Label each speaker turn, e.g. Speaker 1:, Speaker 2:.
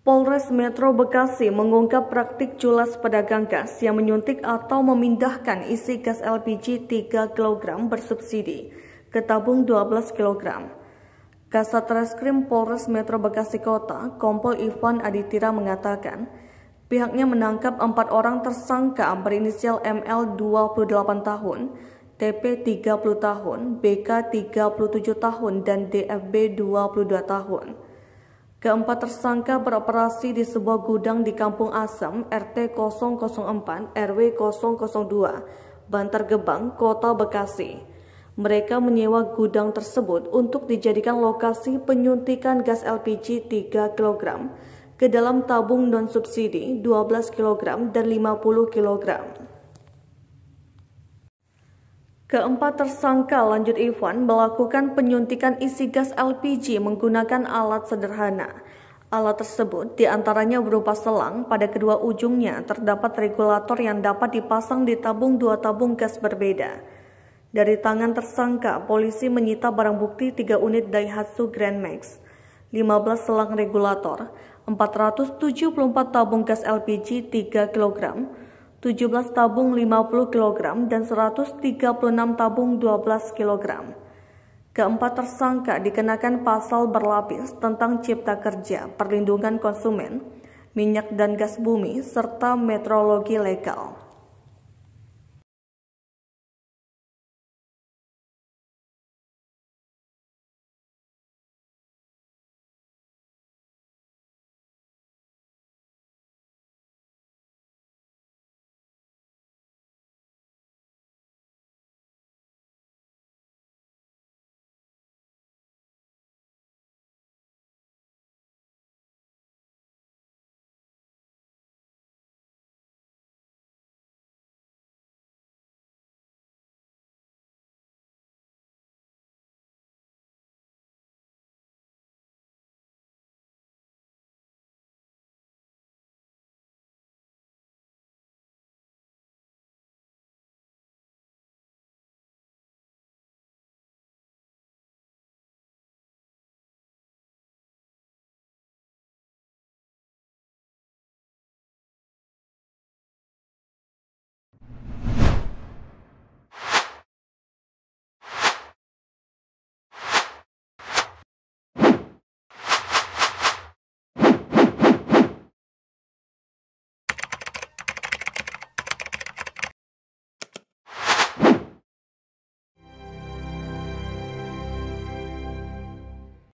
Speaker 1: Polres Metro Bekasi mengungkap praktik culas pedagang gas yang menyuntik atau memindahkan isi gas LPG 3 kg bersubsidi ke tabung 12 kg. Kasat Reskrim Polres Metro Bekasi Kota, Kompol Ivan Aditira mengatakan, pihaknya menangkap empat orang tersangka berinisial ML 28 tahun, TP 30 tahun, BK 37 tahun, dan DFB 22 tahun. Keempat tersangka beroperasi di sebuah gudang di Kampung Asem, RT 004, RW 002, Bantar Gebang, Kota Bekasi. Mereka menyewa gudang tersebut untuk dijadikan lokasi penyuntikan gas LPG 3 kg ke dalam tabung non-subsidi 12 kg dan 50 kg. Keempat tersangka lanjut Ivan melakukan penyuntikan isi gas LPG menggunakan alat sederhana. Alat tersebut diantaranya berupa selang, pada kedua ujungnya terdapat regulator yang dapat dipasang di tabung dua tabung gas berbeda. Dari tangan tersangka, polisi menyita barang bukti tiga unit Daihatsu Grand Max, 15 selang regulator, 474 tabung gas LPG 3 kg, 17 tabung 50 kg dan 136 tabung 12 kg. Keempat tersangka dikenakan pasal berlapis tentang cipta kerja, perlindungan konsumen, minyak dan gas bumi, serta metrologi legal.